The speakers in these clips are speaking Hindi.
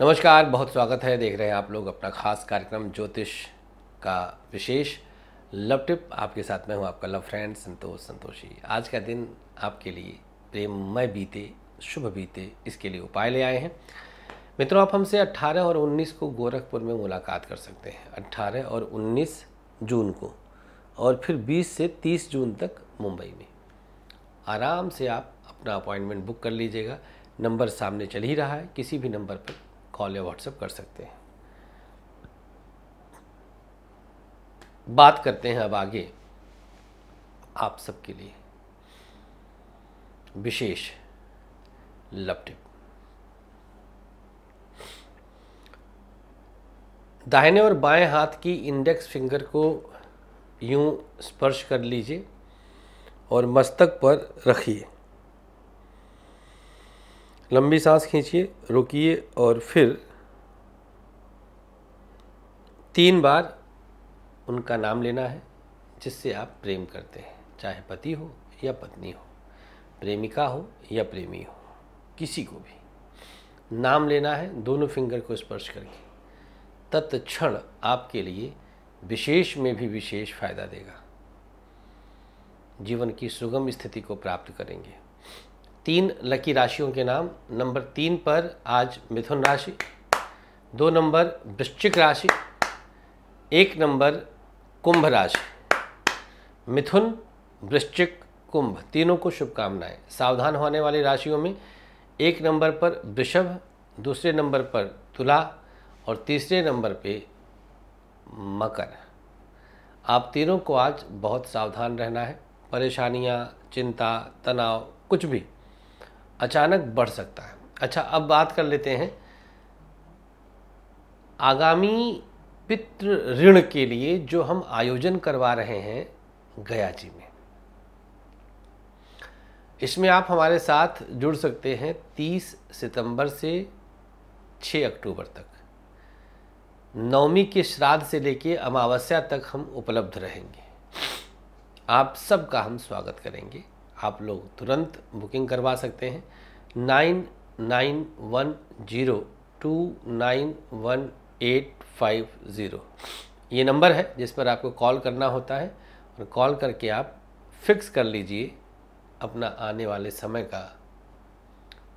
नमस्कार बहुत स्वागत है देख रहे हैं आप लोग अपना खास कार्यक्रम ज्योतिष का विशेष लव टिप आपके साथ में हूँ आपका लव फ्रेंड संतोष संतोषी आज का दिन आपके लिए प्रेममय बीते शुभ बीते इसके लिए उपाय ले आए हैं मित्रों आप हमसे 18 और 19 को गोरखपुर में मुलाकात कर सकते हैं 18 और 19 जून को और फिर 20 से 30 जून तक मुंबई में आराम से आप अपना अपॉइंटमेंट बुक कर लीजिएगा नंबर सामने चल ही रहा है किसी भी नंबर पर कॉल या व्हाट्सएप कर सकते हैं बात करते हैं अब आगे आप सबके लिए विशेष लव टिप दाहिने और बाएं हाथ की इंडेक्स फिंगर को यूं स्पर्श कर लीजिए और मस्तक पर रखिए लंबी सांस खींचिए रोकिए और फिर तीन बार उनका नाम लेना है जिससे आप प्रेम करते हैं चाहे पति हो या पत्नी हो प्रेमिका हो या प्रेमी हो किसी को भी नाम लेना है दोनों फिंगर को स्पर्श करके तत्क्षण आपके लिए विशेष में भी विशेष फायदा देगा जीवन की सुगम स्थिति को प्राप्त करेंगे तीन लकी राशियों के नाम नंबर तीन पर आज मिथुन राशि दो नंबर वृश्चिक राशि एक नंबर कुंभ राशि मिथुन वृश्चिक कुंभ तीनों को शुभकामनाएं सावधान होने वाली राशियों में एक नंबर पर वृषभ दूसरे नंबर पर तुला और तीसरे नंबर पे मकर आप तीनों को आज बहुत सावधान रहना है परेशानियाँ चिंता तनाव कुछ भी अचानक बढ़ सकता है अच्छा अब बात कर लेते हैं आगामी पितृ ऋण के लिए जो हम आयोजन करवा रहे हैं गया जी में इसमें आप हमारे साथ जुड़ सकते हैं 30 सितंबर से 6 अक्टूबर तक नवमी के श्राद्ध से लेकर अमावस्या तक हम उपलब्ध रहेंगे आप सबका हम स्वागत करेंगे आप लोग तुरंत बुकिंग करवा सकते हैं nine nine one zero two nine one eight five zero ये नंबर है जिस पर आपको कॉल करना होता है और कॉल करके आप फिक्स कर लीजिए अपना आने वाले समय का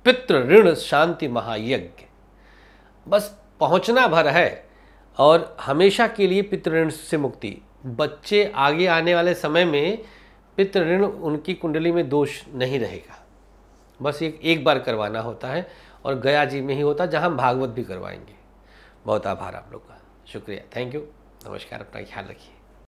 पित्र ऋण शांति महायज्ञ बस पहुंचना भर है और हमेशा के लिए पितृण से मुक्ति बच्चे आगे आने वाले समय में पितृण उनकी कुंडली में दोष नहीं रहेगा बस एक एक बार करवाना होता है और गया जी में ही होता है जहाँ भागवत भी करवाएंगे बहुत आभार आप लोग का शुक्रिया थैंक यू नमस्कार अपना ख्याल रखिए